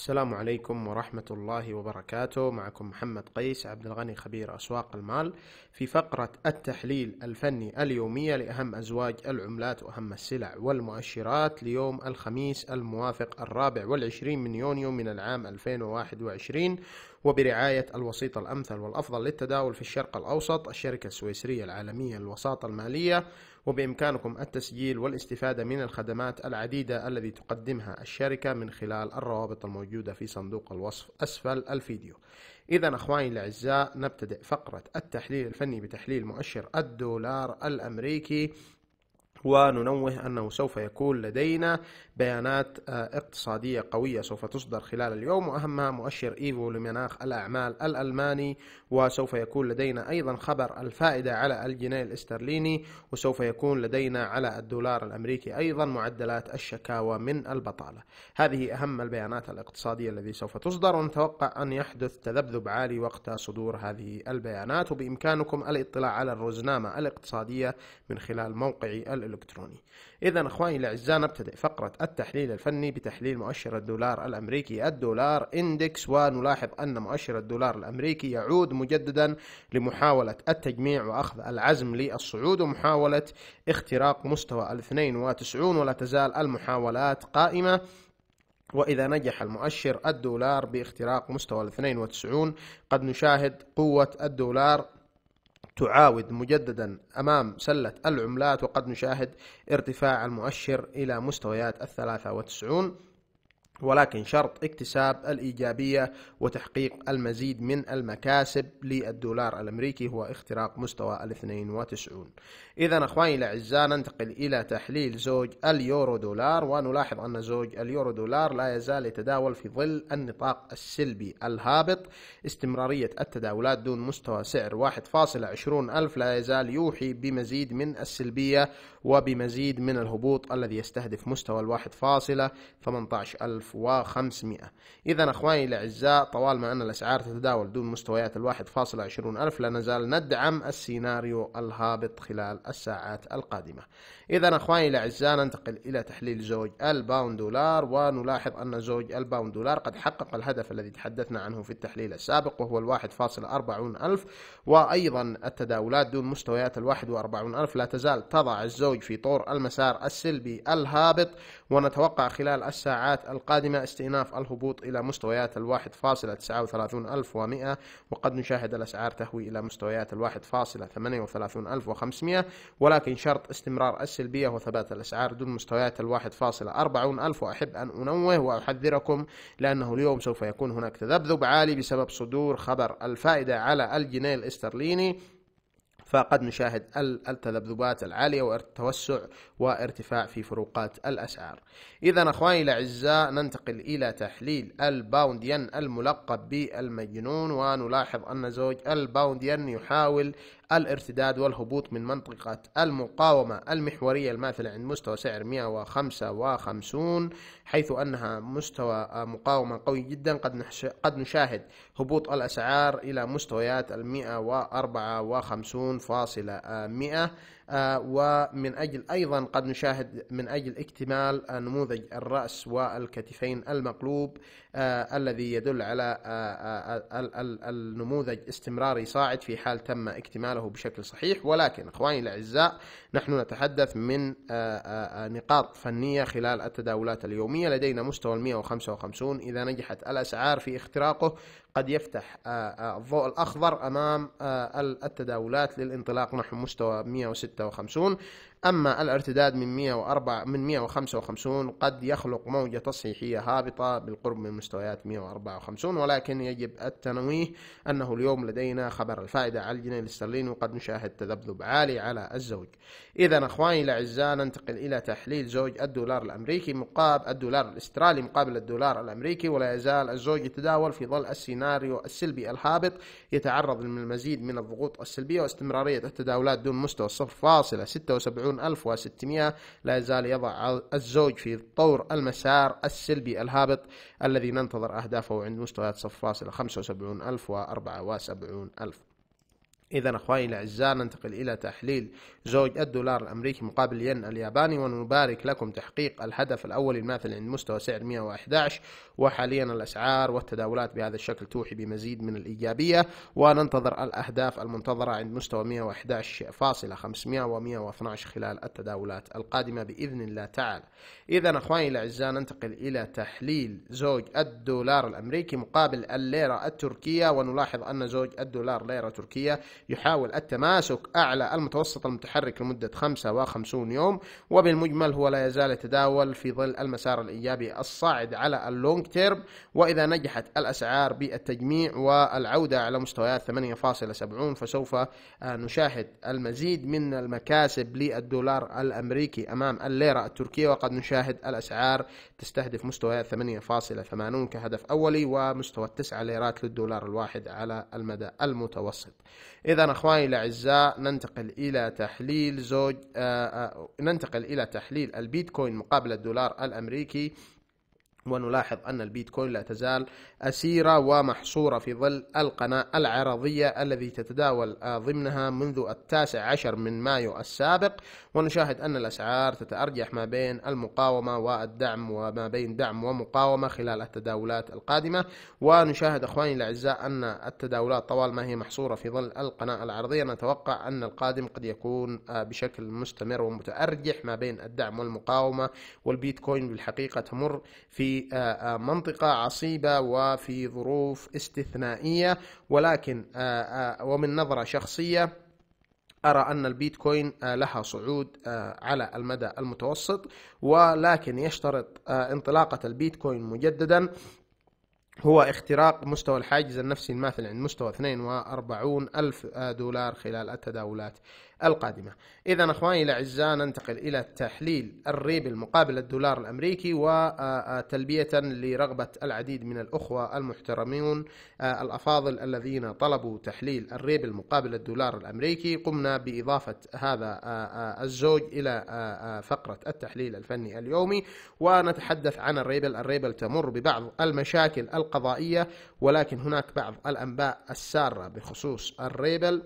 السلام عليكم ورحمة الله وبركاته معكم محمد قيس عبد الغني خبير أسواق المال في فقرة التحليل الفني اليومية لأهم أزواج العملات وأهم السلع والمؤشرات ليوم الخميس الموافق الرابع والعشرين من يونيو من العام 2021 وبرعاية الوسيط الأمثل والأفضل للتداول في الشرق الأوسط الشركة السويسرية العالمية للوساطة المالية وبإمكانكم التسجيل والاستفادة من الخدمات العديدة التي تقدمها الشركة من خلال الروابط الموجودة في صندوق الوصف أسفل الفيديو إذا أخواني الأعزاء نبتدئ فقرة التحليل الفني بتحليل مؤشر الدولار الأمريكي وننوه أنه سوف يكون لدينا بيانات آه، اقتصادية قوية سوف تصدر خلال اليوم وأهمها مؤشر إيفو لمناخ الأعمال الألماني وسوف يكون لدينا أيضا خبر الفائدة على الجنيه الاسترليني وسوف يكون لدينا على الدولار الأمريكي أيضا معدلات الشكاوى من البطالة هذه أهم البيانات الاقتصادية التي سوف تصدر ونتوقع أن يحدث تذبذب عالي وقت صدور هذه البيانات وبإمكانكم الاطلاع على الرزنامة الاقتصادية من خلال موقعي الإلكتروني الإلكتروني إذا أخواني الأعزاء نبتدئ فقرة التحليل الفني بتحليل مؤشر الدولار الأمريكي الدولار إندكس ونلاحظ أن مؤشر الدولار الأمريكي يعود مجددا لمحاولة التجميع وأخذ العزم للصعود ومحاولة اختراق مستوى 92 ولا تزال المحاولات قائمة وإذا نجح المؤشر الدولار باختراق مستوى 92 قد نشاهد قوة الدولار تعاود مجددا أمام سلة العملات وقد نشاهد ارتفاع المؤشر إلى مستويات الثلاثة وتسعون ولكن شرط اكتساب الإيجابية وتحقيق المزيد من المكاسب للدولار الأمريكي هو اختراق مستوى ال 92 إذا أخواني الأعزاء ننتقل إلى تحليل زوج اليورو دولار ونلاحظ أن زوج اليورو دولار لا يزال يتداول في ظل النطاق السلبي الهابط استمرارية التداولات دون مستوى سعر 1.20 ألف لا يزال يوحي بمزيد من السلبية وبمزيد من الهبوط الذي يستهدف مستوى ال 1.18 ألف 1500 إذا أخواني الأعزاء طوال ما أن الأسعار تتداول دون مستويات الواحد فاصلة عشرون ألف لا نزال ندعم السيناريو الهابط خلال الساعات القادمة إذا أخواني الأعزاء ننتقل إلى تحليل زوج الباوند دولار ونلاحظ أن زوج الباوند دولار قد حقق الهدف الذي تحدثنا عنه في التحليل السابق وهو الواحد فاصل أربعون ألف وأيضا التداولات دون مستويات الواحد وأربعون ألف لا تزال تضع الزوج في طور المسار السلبي الهابط ونتوقع خلال الساعات القادمة استئناف الهبوط إلى مستويات الواحد فاصلة تسعة وثلاثون ألف ومئة وقد نشاهد الأسعار تهوي إلى مستويات الواحد فاصلة ثمانية وثلاثون ألف وخمسمائة ولكن شرط استمرار السلبي سلبية وثبات الأسعار دون مستويات الواحد فاصلة أربعون ألف وأحب أن أنوه وأحذركم لأنه اليوم سوف يكون هناك تذبذب عالي بسبب صدور خبر الفائدة على الجنيه الاسترليني فقد نشاهد التذبذبات العالية والتوسع وارتفاع في فروقات الأسعار إذا أخواني الأعزاء ننتقل إلى تحليل الباوند ين الملقب بالمجنون ونلاحظ أن زوج الباوند ين يحاول الارتداد والهبوط من منطقة المقاومة المحورية الماثلة عند مستوى سعر 155 حيث أنها مستوى آه، مقاومة قوي جدا قد قد نشاهد هبوط الأسعار إلى مستويات ال 154 فاصلة مئة آه، ومن أجل أيضا قد نشاهد من أجل اكتمال نموذج الرأس والكتفين المقلوب آه، الذي يدل على آه، النموذج استمراري صاعد في حال تم اكتماله بشكل صحيح ولكن إخواني الأعزاء نحن نتحدث من نقاط فنية خلال التداولات اليومية لدينا مستوى 155 إذا نجحت الأسعار في اختراقه قد يفتح الضوء الأخضر أمام التداولات للانطلاق نحو مستوى 106 داو خمسون أما الارتداد من 104 من 155 قد يخلق موجة تصحيحية هابطة بالقرب من مستويات 154 ولكن يجب التنويه أنه اليوم لدينا خبر الفائدة على الجنيه الاسترليني وقد نشاهد تذبذب عالي على الزوج إذا أخواني الأعزاء ننتقل إلى تحليل زوج الدولار الأمريكي مقابل الدولار الاسترالي مقابل الدولار الأمريكي ولا يزال الزوج يتداول في ظل السيناريو السلبي الهابط يتعرض للمزيد من الضغوط السلبية واستمرارية التداولات دون مستوى 0.76 دون 1600 لا يزال يضع الزوج في طور المسار السلبي الهابط الذي ننتظر أهدافه عند مستويات ألف و 74 ألف إذا أخواني الأعزاء ننتقل إلى تحليل زوج الدولار الأمريكي مقابل الين الياباني ونبارك لكم تحقيق الهدف الأول الماثل عند مستوى سعر 111 وحاليا الأسعار والتداولات بهذا الشكل توحي بمزيد من الإيجابية وننتظر الأهداف المنتظرة عند مستوى 111.500 و112 خلال التداولات القادمة بإذن الله تعالى إذا أخواني الأعزاء ننتقل إلى تحليل زوج الدولار الأمريكي مقابل الليرة التركية ونلاحظ أن زوج الدولار ليرة تركية يحاول التماسك أعلى المتوسط المتحرك لمدة 55 يوم وبالمجمل هو لا يزال يتداول في ظل المسار الإيجابي الصاعد على اللونج تيرم وإذا نجحت الأسعار بالتجميع والعودة على مستويات 8.70 فسوف نشاهد المزيد من المكاسب للدولار الأمريكي أمام الليرة التركية وقد نشاهد الأسعار تستهدف مستويات 8.80 كهدف أولي ومستوى 9 ليرات للدولار الواحد على المدى المتوسط إذا أخواني الأعزاء ننتقل إلى تحليل زوج آآ آه، آآ آه، ننتقل إلى تحليل البيتكوين مقابل الدولار الأمريكي ونلاحظ أن البيتكوين لا تزال أسيرة ومحصورة في ظل القناة العرضية الذي تتداول ضمنها منذ التاسع عشر من مايو السابق ونشاهد أن الأسعار تتأرجح ما بين المقاومة والدعم وما بين دعم ومقاومة خلال التداولات القادمة ونشاهد أخواني الأعزاء أن التداولات طوال ما هي محصورة في ظل القناة العرضية نتوقع أن القادم قد يكون بشكل مستمر ومتأرجح ما بين الدعم والمقاومة والبيتكوين بالحقيقة تمر في في آه، آه، منطقة عصيبة وفي ظروف استثنائية ولكن آه، ومن نظرة شخصية أرى أن البيتكوين لها صعود على المدى المتوسط ولكن يشترط انطلاقة البيتكوين مجددا هو اختراق مستوى الحاجز النفسي الماثل عند مستوى 42 ألف دولار خلال التداولات القادمة إذا أخواني الأعزاء ننتقل إلى تحليل الريبل مقابل الدولار الأمريكي وتلبية آه، آه، لرغبة العديد من الأخوة المحترمين آه، الأفاضل الذين طلبوا تحليل الريبل مقابل الدولار الأمريكي قمنا بإضافة هذا الزوج إلى فقرة التحليل الفني اليومي ونتحدث عن الريبل الريبل تمر ببعض المشاكل القضائية ولكن هناك بعض الأنباء السارة بخصوص الريبل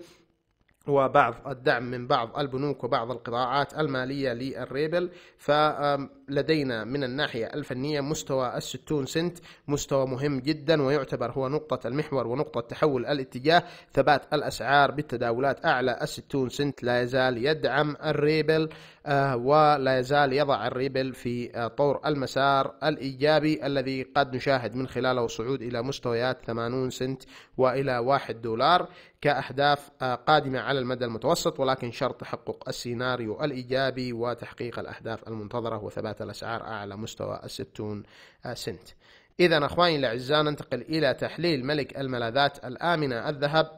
وبعض الدعم من بعض البنوك وبعض القطاعات المالية للريبل فلدينا من الناحية الفنية مستوى الستون سنت مستوى مهم جدا ويعتبر هو نقطة المحور ونقطة تحول الاتجاه ثبات الأسعار بالتداولات أعلى الستون سنت لا يزال يدعم الريبل آه، ولا يزال يضع الريبل في آه، طور المسار الإيجابي الذي قد نشاهد من خلاله صعود إلى مستويات 80 سنت وإلى 1 دولار كأهداف آه، قادمة على المدى المتوسط ولكن شرط تحقق السيناريو الإيجابي وتحقيق الأهداف المنتظرة وثبات الأسعار أعلى مستوى الستون آه، سنت إذا أخواني الأعزاء ننتقل إلى تحليل ملك الملاذات الآمنة الذهب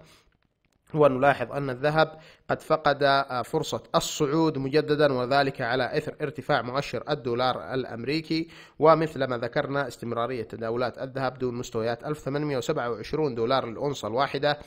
ونلاحظ أن الذهب قد فقد آه، فرصة الصعود مجددا وذلك على إثر ارتفاع مؤشر الدولار الأمريكي ومثل ما ذكرنا استمرارية تداولات الذهب دون مستويات 1827 دولار للأونصة الواحدة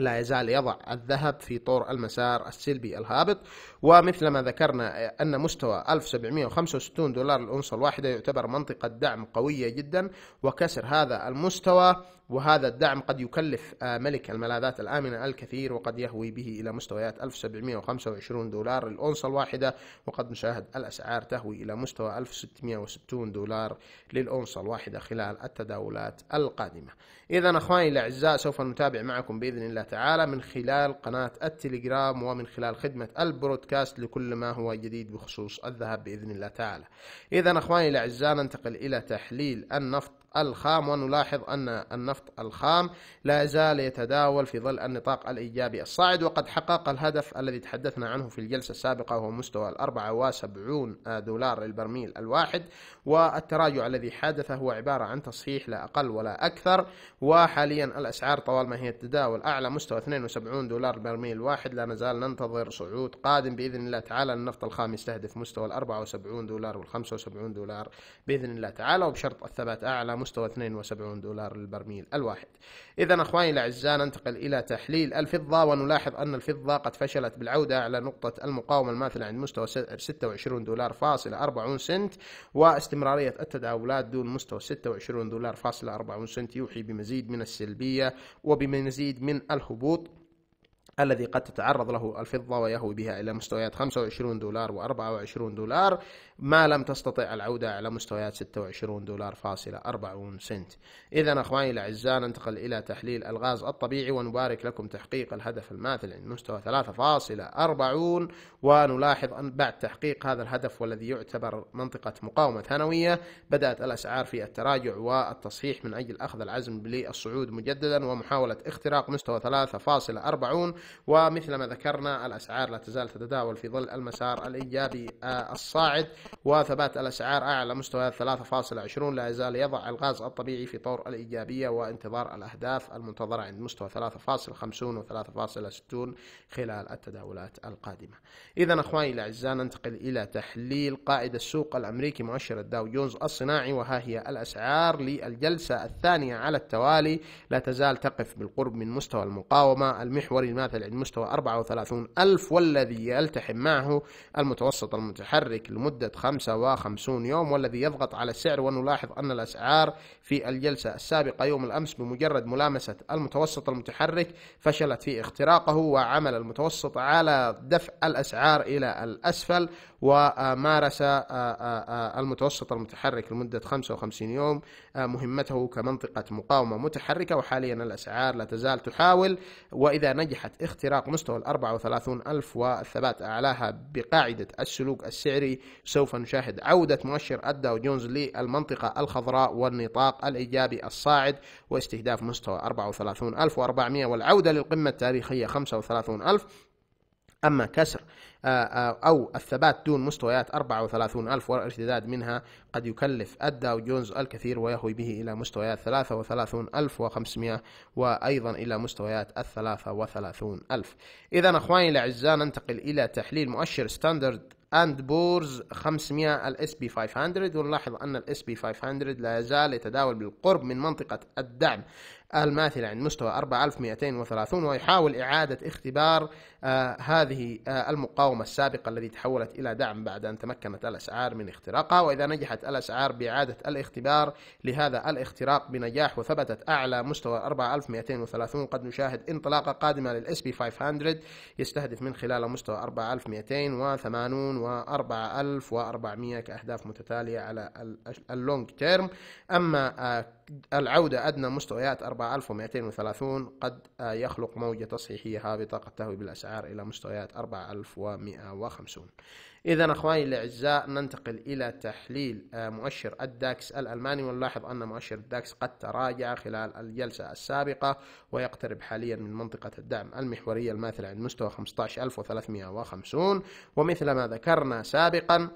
لا يزال يضع الذهب في طور المسار السلبي الهابط ومثل ما ذكرنا أن مستوى 1765 دولار الأونصة الواحدة يعتبر منطقة دعم قوية جدا وكسر هذا المستوى وهذا الدعم قد يكلف ملك الملاذات الآمنة الكثير وقد يهوي به إلى مستويات 1725 دولار للأونصة الواحدة وقد نشاهد الأسعار تهوي إلى مستوى 1660 دولار للأونصة الواحدة خلال التداولات القادمة إذا أخواني الأعزاء سوف نتابع معكم بإذن الله تعالى من خلال قناة التليجرام ومن خلال خدمة البرودكاست لكل ما هو جديد بخصوص الذهب بإذن الله تعالى إذا أخواني الأعزاء ننتقل إلى تحليل النفط الخام ونلاحظ أن النفط الخام لا زال يتداول في ظل النطاق الإيجابي الصاعد وقد حقق الهدف الذي تحدثنا عنه في الجلسة السابقة وهو مستوى الأربعة وسبعون دولار للبرميل الواحد والتراجع الذي حدث هو عبارة عن تصحيح لا أقل ولا أكثر وحاليا الأسعار طوال ما هي تداول أعلى مستوى 72 دولار برميل واحد لا نزال ننتظر صعود قادم بإذن الله تعالى النفط الخام يستهدف مستوى ال 74 دولار وال 75 دولار بإذن الله تعالى وبشرط الثبات أعلى مستوى 72 دولار للبرميل الواحد إذا أخواني الأعزاء ننتقل إلى تحليل الفضة ونلاحظ أن الفضة قد فشلت بالعودة على نقطة المقاومة الماثلة عند مستوى 26 دولار فاصلة 40 سنت واستمرارية التداولات دون مستوى 26 دولار فاصلة 40 سنت يوحي بمزيد من السلبية وبمزيد من الهبوط الذي قد تتعرض له الفضة ويهوي بها إلى مستويات 25 دولار و24 دولار ما لم تستطع العودة على مستويات 26 دولار فاصلة 40 سنت إذا أخواني الأعزاء ننتقل إلى تحليل الغاز الطبيعي ونبارك لكم تحقيق الهدف الماثل عند مستوى 3.40 ونلاحظ أن بعد تحقيق هذا الهدف والذي يعتبر منطقة مقاومة ثانوية بدأت الأسعار في التراجع والتصحيح من أجل أخذ العزم للصعود مجددا ومحاولة اختراق مستوى 3.40 ومثل ما ذكرنا الأسعار لا تزال تتداول في ظل المسار الإيجابي آه، الصاعد وثبات الأسعار أعلى مستويات 3.20 لا يزال يضع الغاز الطبيعي في طور الإيجابية وانتظار الأهداف المنتظرة عند مستوى 3.50 و 3.60 خلال التداولات القادمة إذا أخواني الأعزاء ننتقل إلى تحليل قائد السوق الأمريكي مؤشر الداو جونز الصناعي وها هي الأسعار للجلسة الثانية على التوالي لا تزال تقف بالقرب من مستوى المقاومة المحوري الماثل عند مستوى 34 ألف والذي يلتحم معه المتوسط المتحرك لمدة 55 يوم والذي يضغط على السعر ونلاحظ أن الأسعار في الجلسة السابقة يوم الأمس بمجرد ملامسة المتوسط المتحرك فشلت في اختراقه وعمل المتوسط على دفع الأسعار إلى الأسفل ومارس آه، آه، آه، المتوسط المتحرك لمدة 55 يوم مهمته كمنطقة مقاومة متحركة وحاليا الأسعار لا تزال تحاول وإذا نجحت اختراق مستوى ال 34 ألف والثبات أعلاها بقاعدة السلوك السعري سوف سوف نشاهد عودة مؤشر الداو جونز للمنطقة الخضراء والنطاق الإيجابي الصاعد واستهداف مستوى 34400 والعودة للقمة التاريخية 35000 أما كسر آه، آه، أو الثبات دون مستويات 34 ألف والارتداد منها قد يكلف الداو جونز الكثير ويهوي به إلى مستويات 33 الف وأيضا إلى مستويات ال 33 ألف إذا أخواني الأعزاء ننتقل إلى تحليل مؤشر ستاندرد اند بورز 500 الاس بي 500 ونلاحظ ان الاس بي 500 لا يزال يتداول بالقرب من منطقة الدعم الماثلة عند مستوى 4230 ويحاول إعادة اختبار آه، هذه آه، المقاومة السابقة التي تحولت إلى دعم بعد أن تمكنت الأسعار من اختراقها وإذا نجحت الأسعار بإعادة الاختبار لهذا الاختراق بنجاح وثبتت أعلى مستوى 4230 قد نشاهد انطلاقة قادمة للإس بي 500 يستهدف من خلال مستوى 4280 و 4400 كأهداف متتالية على اللونج تيرم أما آه، العودة أدنى مستويات 4230 قد آه، يخلق موجة تصحيحية هابطة قد تهوي بالأسعار إلى مستويات 4150 إذا أخواني الأعزاء ننتقل إلى تحليل آه، مؤشر الداكس الألماني ونلاحظ أن مؤشر الداكس قد تراجع خلال الجلسة السابقة ويقترب حاليا من منطقة الدعم المحورية الماثلة عند مستوى 15350 ومثل ما ذكرنا سابقا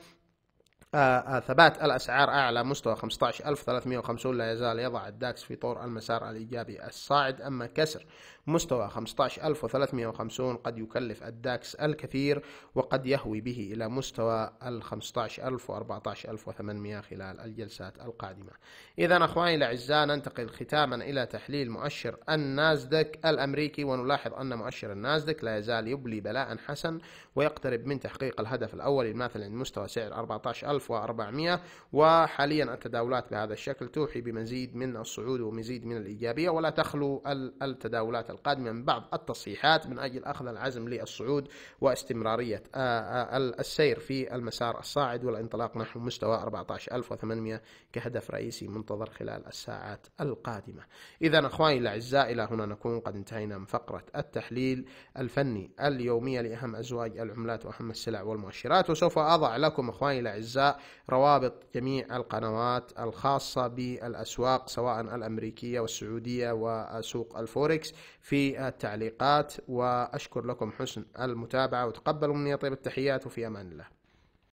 آه، آه، ثبات الأسعار أعلى مستوى 15350 لا يزال يضع الداكس في طور المسار الإيجابي الصاعد أما كسر مستوى 15350 قد يكلف الداكس الكثير وقد يهوي به إلى مستوى ال 15000 و 14800 خلال الجلسات القادمة إذا أخواني الأعزاء ننتقل ختاما إلى تحليل مؤشر النازدك الأمريكي ونلاحظ أن مؤشر النازدك لا يزال يبلي بلاء حسن ويقترب من تحقيق الهدف الأول الماثل عند مستوى سعر 14400 وحاليا التداولات بهذا الشكل توحي بمزيد من الصعود ومزيد من الإيجابية ولا تخلو التداولات القادمة من بعض التصحيحات من أجل أخذ العزم للصعود واستمرارية آه، آه، السير في المسار الصاعد والانطلاق نحو مستوى 14800 كهدف رئيسي منتظر خلال الساعات القادمة إذا أخواني الأعزاء إلى هنا نكون قد انتهينا من فقرة التحليل الفني اليومية لأهم أزواج العملات وأهم السلع والمؤشرات وسوف أضع لكم أخواني الأعزاء روابط جميع القنوات الخاصة بالأسواق سواء الأمريكية والسعودية وسوق الفوركس في التعليقات وأشكر لكم حسن المتابعة وتقبلوا مني طيب التحيات وفي أمان الله